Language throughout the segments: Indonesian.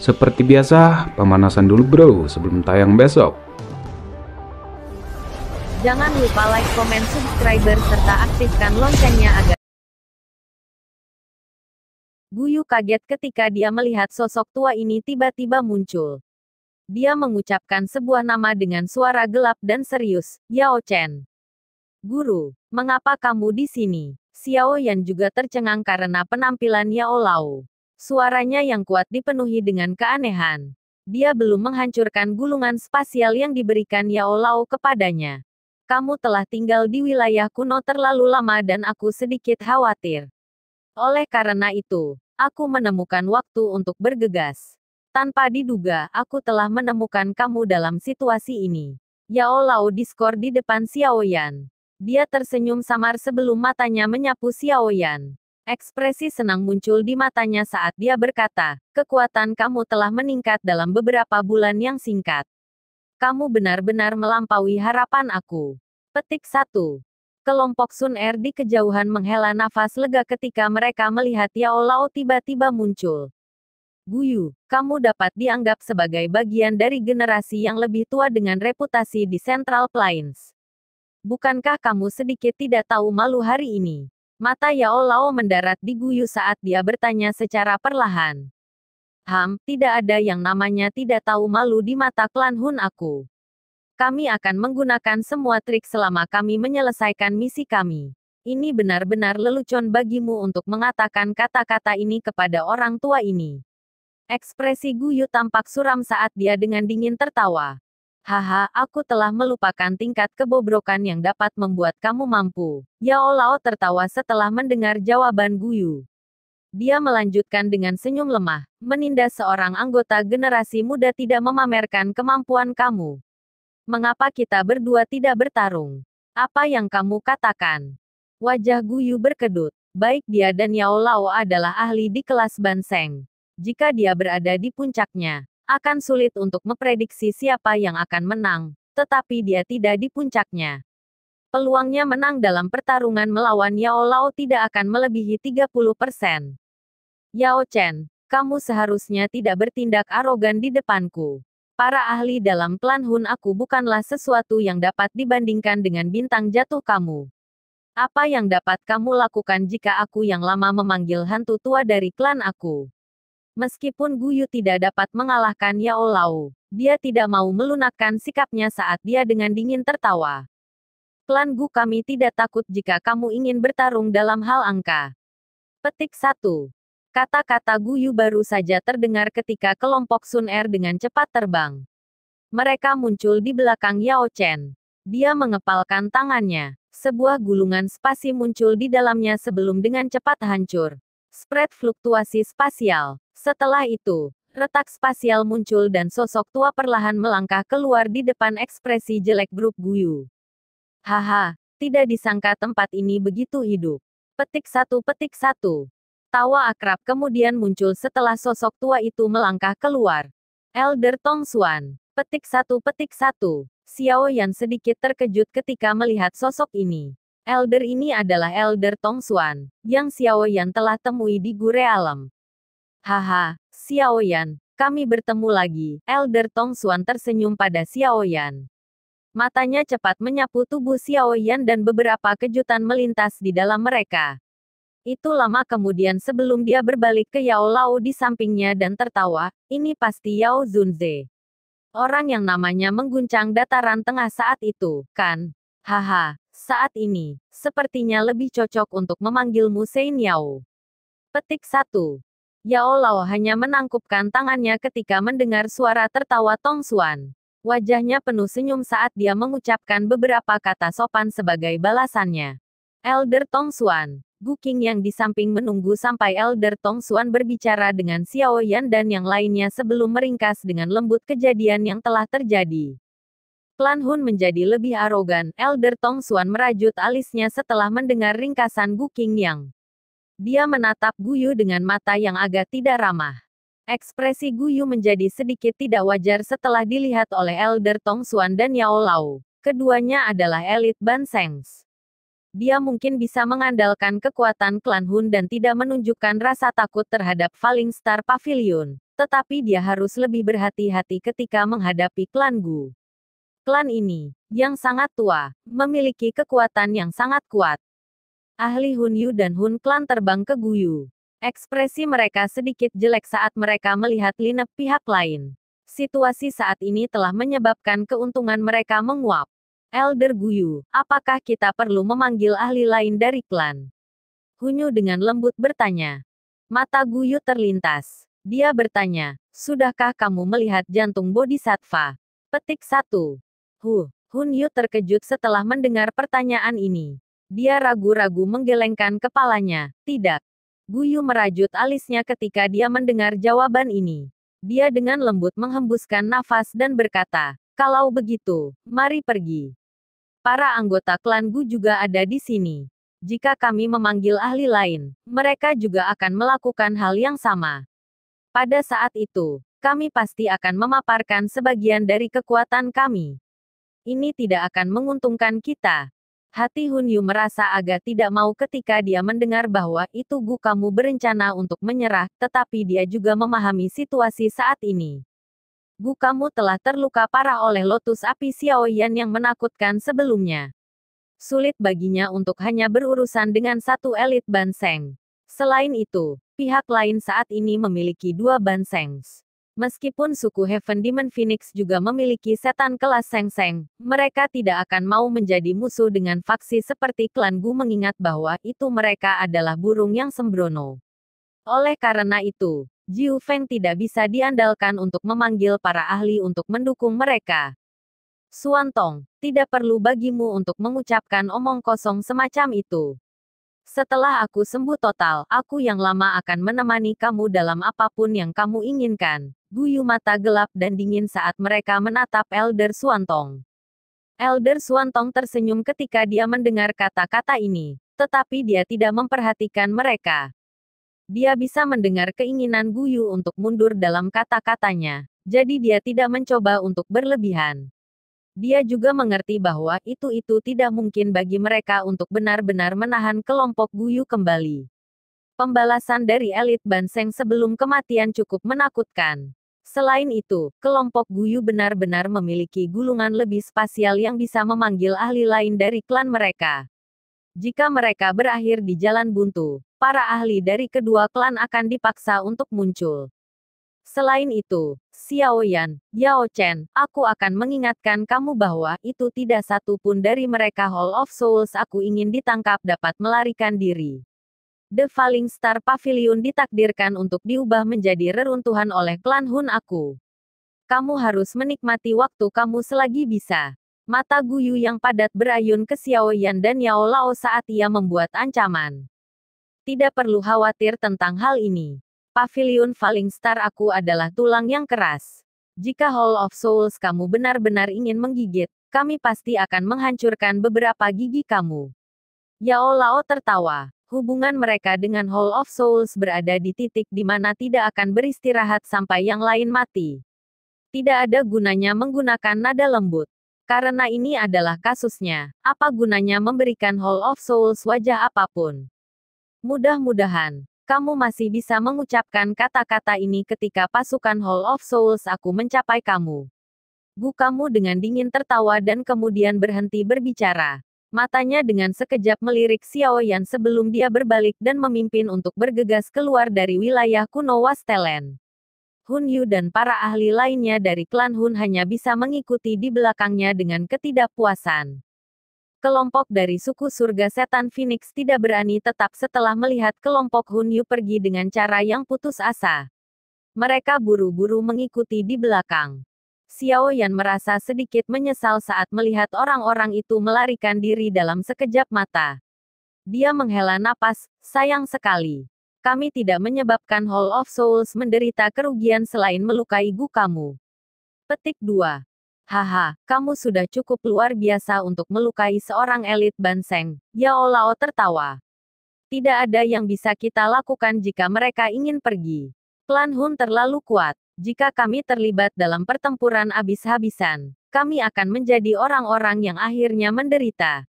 Seperti biasa, pemanasan dulu bro sebelum tayang besok. Jangan lupa like, komen, subscriber, serta aktifkan loncengnya agar Guyu kaget ketika dia melihat sosok tua ini tiba-tiba muncul. Dia mengucapkan sebuah nama dengan suara gelap dan serius, Yao Chen. Guru, mengapa kamu di sini? Xiao Yan juga tercengang karena penampilan Yao Lao. Suaranya yang kuat dipenuhi dengan keanehan. Dia belum menghancurkan gulungan spasial yang diberikan Yao Lao kepadanya. Kamu telah tinggal di wilayah kuno terlalu lama dan aku sedikit khawatir. Oleh karena itu, aku menemukan waktu untuk bergegas. Tanpa diduga, aku telah menemukan kamu dalam situasi ini. Yao Lao diskor di depan Xiaoyan. Dia tersenyum samar sebelum matanya menyapu Xiaoyan. Ekspresi senang muncul di matanya saat dia berkata, kekuatan kamu telah meningkat dalam beberapa bulan yang singkat. Kamu benar-benar melampaui harapan aku. Petik 1. Kelompok Sun Er di kejauhan menghela nafas lega ketika mereka melihat Yao Lao tiba-tiba muncul. Guyu, kamu dapat dianggap sebagai bagian dari generasi yang lebih tua dengan reputasi di Central Plains. Bukankah kamu sedikit tidak tahu malu hari ini? Mata Yao Lao mendarat di Guyu saat dia bertanya secara perlahan. Ham, tidak ada yang namanya tidak tahu malu di mata klan Hun aku. Kami akan menggunakan semua trik selama kami menyelesaikan misi kami. Ini benar-benar lelucon bagimu untuk mengatakan kata-kata ini kepada orang tua ini. Ekspresi Guyu tampak suram saat dia dengan dingin tertawa. Haha, aku telah melupakan tingkat kebobrokan yang dapat membuat kamu mampu. Yao Lao tertawa setelah mendengar jawaban Guyu. Dia melanjutkan dengan senyum lemah, menindas seorang anggota generasi muda tidak memamerkan kemampuan kamu. Mengapa kita berdua tidak bertarung? Apa yang kamu katakan? Wajah Guyu berkedut. Baik dia dan Yao Lao adalah ahli di kelas Banseng. Jika dia berada di puncaknya, akan sulit untuk memprediksi siapa yang akan menang, tetapi dia tidak di puncaknya. Peluangnya menang dalam pertarungan melawan Yao Lao tidak akan melebihi 30%. Yao Chen, kamu seharusnya tidak bertindak arogan di depanku. Para ahli dalam klan Hun aku bukanlah sesuatu yang dapat dibandingkan dengan bintang jatuh kamu. Apa yang dapat kamu lakukan jika aku yang lama memanggil hantu tua dari klan aku? Meskipun Guyu tidak dapat mengalahkan Yao Lao, dia tidak mau melunakkan sikapnya saat dia dengan dingin tertawa. Klan Gu kami tidak takut jika kamu ingin bertarung dalam hal angka. Petik 1. Kata-kata Guyu baru saja terdengar ketika kelompok Sun Er dengan cepat terbang. Mereka muncul di belakang Yao Chen. Dia mengepalkan tangannya. Sebuah gulungan spasi muncul di dalamnya sebelum dengan cepat hancur. Spread fluktuasi spasial. Setelah itu, retak spasial muncul dan sosok tua perlahan melangkah keluar di depan ekspresi jelek grup Guyu. Haha, tidak disangka tempat ini begitu hidup. Petik satu petik satu. Tawa akrab kemudian muncul setelah sosok tua itu melangkah keluar. Elder Tong Xuan, petik satu petik satu. Xiao Yan sedikit terkejut ketika melihat sosok ini. Elder ini adalah Elder Tong Xuan, yang Xiao Yan telah temui di Gure Alam. Haha, Xiao Yan, kami bertemu lagi. Elder Tong Xuan tersenyum pada Xiao Yan. Matanya cepat menyapu tubuh Xiao Yan dan beberapa kejutan melintas di dalam mereka. Itu lama kemudian sebelum dia berbalik ke Yao Lao di sampingnya dan tertawa, ini pasti Yao Zunze. Orang yang namanya mengguncang dataran tengah saat itu, kan? Haha, saat ini, sepertinya lebih cocok untuk memanggilmu Sein Yao. Petik 1. Yao Lao hanya menangkupkan tangannya ketika mendengar suara tertawa Tong Xuan. Wajahnya penuh senyum saat dia mengucapkan beberapa kata sopan sebagai balasannya. Elder Tong Xuan, Gu Qing yang di samping menunggu sampai Elder Tong Xuan berbicara dengan Xiao Yan dan yang lainnya sebelum meringkas dengan lembut kejadian yang telah terjadi. Klan Hun menjadi lebih arogan. Elder Tong Xuan merajut alisnya setelah mendengar ringkasan Gu Qing Yang. Dia menatap Guyu dengan mata yang agak tidak ramah. Ekspresi Guyu menjadi sedikit tidak wajar setelah dilihat oleh Elder Tong Xuan dan Yao Lao. Keduanya adalah elit Bansengs. Dia mungkin bisa mengandalkan kekuatan klan Hun dan tidak menunjukkan rasa takut terhadap Falling Star Pavilion. Tetapi dia harus lebih berhati-hati ketika menghadapi klan Gu. Klan ini, yang sangat tua, memiliki kekuatan yang sangat kuat. Ahli Hun Yu dan Hun Klan terbang ke Guyu. Ekspresi mereka sedikit jelek saat mereka melihat linep pihak lain. Situasi saat ini telah menyebabkan keuntungan mereka menguap. Elder Guyu, apakah kita perlu memanggil ahli lain dari klan? Hunyu dengan lembut bertanya. Mata Guyu terlintas. Dia bertanya, sudahkah kamu melihat jantung bodhisattva? Petik 1. Hu, Hunyu terkejut setelah mendengar pertanyaan ini. Dia ragu-ragu menggelengkan kepalanya. Tidak. Guyu merajut alisnya ketika dia mendengar jawaban ini. Dia dengan lembut menghembuskan nafas dan berkata, kalau begitu, mari pergi. Para anggota klan Gu juga ada di sini. Jika kami memanggil ahli lain, mereka juga akan melakukan hal yang sama. Pada saat itu, kami pasti akan memaparkan sebagian dari kekuatan kami. Ini tidak akan menguntungkan kita, Hati Hun Yu merasa agak tidak mau ketika dia mendengar bahwa itu Gu kamu berencana untuk menyerah, tetapi dia juga memahami situasi saat ini. Gu kamu telah terluka parah oleh lotus api Xiao Yan yang menakutkan sebelumnya. Sulit baginya untuk hanya berurusan dengan satu elit Banseng. Selain itu, pihak lain saat ini memiliki dua Bansengs. Meskipun suku Heaven Demon Phoenix juga memiliki setan kelas Seng-Seng, mereka tidak akan mau menjadi musuh dengan faksi seperti klan Gu mengingat bahwa itu mereka adalah burung yang sembrono. Oleh karena itu, Jiu Feng tidak bisa diandalkan untuk memanggil para ahli untuk mendukung mereka. Suantong, tidak perlu bagimu untuk mengucapkan omong kosong semacam itu. Setelah aku sembuh total, aku yang lama akan menemani kamu dalam apapun yang kamu inginkan guyu mata gelap dan dingin saat mereka menatap Elder Suantong. Elder Suantong tersenyum ketika dia mendengar kata-kata ini, tetapi dia tidak memperhatikan mereka. Dia bisa mendengar keinginan guyu untuk mundur dalam kata-katanya, jadi dia tidak mencoba untuk berlebihan. Dia juga mengerti bahwa itu-itu tidak mungkin bagi mereka untuk benar-benar menahan kelompok guyu kembali. Pembalasan dari elit Banseng sebelum kematian cukup menakutkan. Selain itu, kelompok Guyu benar-benar memiliki gulungan lebih spasial yang bisa memanggil ahli lain dari klan mereka. Jika mereka berakhir di jalan buntu, para ahli dari kedua klan akan dipaksa untuk muncul. Selain itu, Xiao Yan, Yao Chen, aku akan mengingatkan kamu bahwa itu tidak satu pun dari mereka Hall of Souls aku ingin ditangkap dapat melarikan diri. The Falling Star Pavilion ditakdirkan untuk diubah menjadi reruntuhan oleh klan Hun aku. Kamu harus menikmati waktu kamu selagi bisa. Mata Guyu yang padat berayun ke Xiaoyan dan Yao Lao saat ia membuat ancaman. Tidak perlu khawatir tentang hal ini. Pavilion Falling Star aku adalah tulang yang keras. Jika Hall of Souls kamu benar-benar ingin menggigit, kami pasti akan menghancurkan beberapa gigi kamu. Yao Lao tertawa hubungan mereka dengan Hall of Souls berada di titik di mana tidak akan beristirahat sampai yang lain mati. Tidak ada gunanya menggunakan nada lembut. Karena ini adalah kasusnya, apa gunanya memberikan Hall of Souls wajah apapun? Mudah-mudahan, kamu masih bisa mengucapkan kata-kata ini ketika pasukan Hall of Souls aku mencapai kamu. Gu kamu dengan dingin tertawa dan kemudian berhenti berbicara. Matanya dengan sekejap melirik Xiao Yan sebelum dia berbalik dan memimpin untuk bergegas keluar dari wilayah kuno Wastelen. Hun Yu dan para ahli lainnya dari klan Hun hanya bisa mengikuti di belakangnya dengan ketidakpuasan. Kelompok dari suku surga setan Phoenix tidak berani tetap setelah melihat kelompok Hun Yu pergi dengan cara yang putus asa. Mereka buru-buru mengikuti di belakang. Xiao Yan merasa sedikit menyesal saat melihat orang-orang itu melarikan diri dalam sekejap mata. Dia menghela napas, sayang sekali. Kami tidak menyebabkan Hall of Souls menderita kerugian selain melukai Gu kamu. Petik 2. Haha, kamu sudah cukup luar biasa untuk melukai seorang elit Banseng. Yao Lao tertawa. Tidak ada yang bisa kita lakukan jika mereka ingin pergi. Klan Hun terlalu kuat. Jika kami terlibat dalam pertempuran abis habisan kami akan menjadi orang-orang yang akhirnya menderita.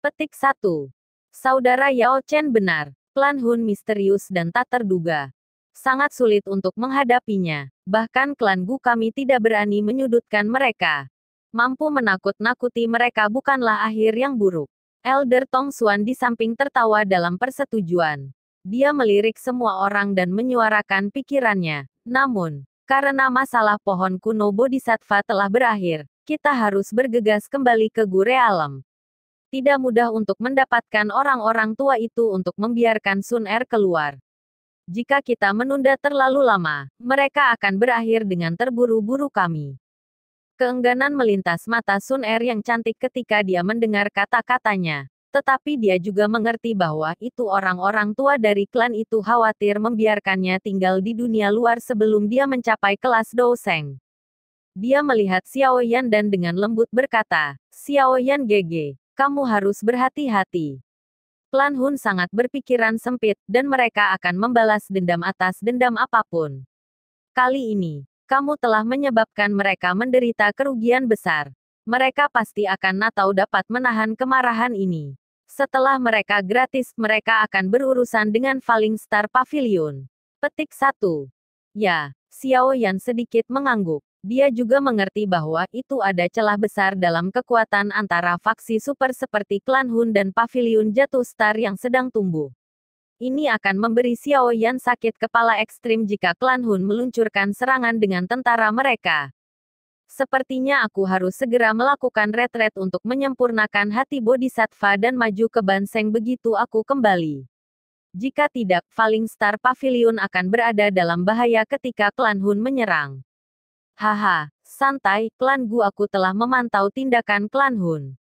Petik 1. Saudara Yao Chen benar, Plan Hun misterius dan tak terduga. Sangat sulit untuk menghadapinya, bahkan klan Gu kami tidak berani menyudutkan mereka. Mampu menakut-nakuti mereka bukanlah akhir yang buruk. Elder Tong Xuan di samping tertawa dalam persetujuan. Dia melirik semua orang dan menyuarakan pikirannya. Namun, karena masalah pohon kuno Bodhisattva telah berakhir, kita harus bergegas kembali ke Gure Alam. Tidak mudah untuk mendapatkan orang-orang tua itu untuk membiarkan Sun Er keluar. Jika kita menunda terlalu lama, mereka akan berakhir dengan terburu-buru kami. Keengganan melintas mata Sun Er yang cantik ketika dia mendengar kata-katanya. Tetapi dia juga mengerti bahwa itu orang-orang tua dari klan itu khawatir membiarkannya tinggal di dunia luar sebelum dia mencapai kelas Douseng. Dia melihat Xiao Yan dan dengan lembut berkata, Xiao Yan GG, kamu harus berhati-hati. Klan Hun sangat berpikiran sempit, dan mereka akan membalas dendam atas dendam apapun. Kali ini, kamu telah menyebabkan mereka menderita kerugian besar mereka pasti akan atau dapat menahan kemarahan ini. Setelah mereka gratis, mereka akan berurusan dengan Falling Star Pavilion. Petik 1. Ya, Xiao Yan sedikit mengangguk. Dia juga mengerti bahwa itu ada celah besar dalam kekuatan antara faksi super seperti Klan Hun dan Pavilion Jatuh Star yang sedang tumbuh. Ini akan memberi Xiao Yan sakit kepala ekstrim jika Klan Hun meluncurkan serangan dengan tentara mereka. Sepertinya aku harus segera melakukan retret untuk menyempurnakan hati bodhisattva dan maju ke Banseng begitu aku kembali. Jika tidak, Falling Star Pavilion akan berada dalam bahaya ketika klan Hun menyerang. Haha, santai, klan Gu aku telah memantau tindakan klan Hun.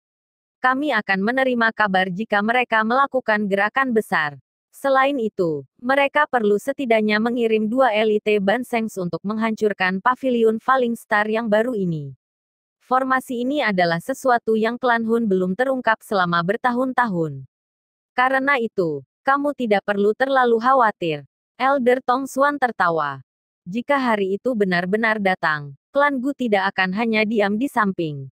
Kami akan menerima kabar jika mereka melakukan gerakan besar. Selain itu, mereka perlu setidaknya mengirim dua elite Bansengs untuk menghancurkan pavilion Falling Star yang baru ini. Formasi ini adalah sesuatu yang klan Hun belum terungkap selama bertahun-tahun. Karena itu, kamu tidak perlu terlalu khawatir. Elder Tong Xuan tertawa. Jika hari itu benar-benar datang, klan Gu tidak akan hanya diam di samping.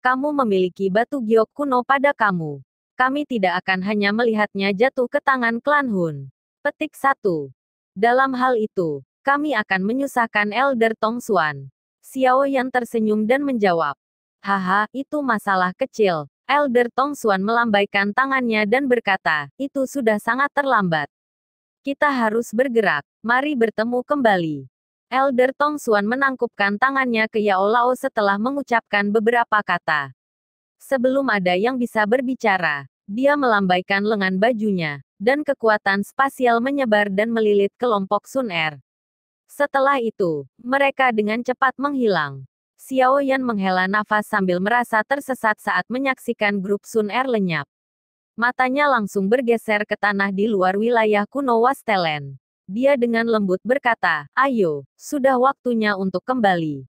Kamu memiliki batu giok kuno pada kamu kami tidak akan hanya melihatnya jatuh ke tangan klan Hun. Petik satu. Dalam hal itu, kami akan menyusahkan Elder Tong Xuan. Xiao yang tersenyum dan menjawab. Haha, itu masalah kecil. Elder Tong Xuan melambaikan tangannya dan berkata, itu sudah sangat terlambat. Kita harus bergerak, mari bertemu kembali. Elder Tong Xuan menangkupkan tangannya ke Yao Lao setelah mengucapkan beberapa kata. Sebelum ada yang bisa berbicara, dia melambaikan lengan bajunya, dan kekuatan spasial menyebar dan melilit kelompok Sun Er. Setelah itu, mereka dengan cepat menghilang. Xiao Yan menghela nafas sambil merasa tersesat saat menyaksikan grup Sun Er lenyap. Matanya langsung bergeser ke tanah di luar wilayah kuno Wastelen. Dia dengan lembut berkata, ayo, sudah waktunya untuk kembali.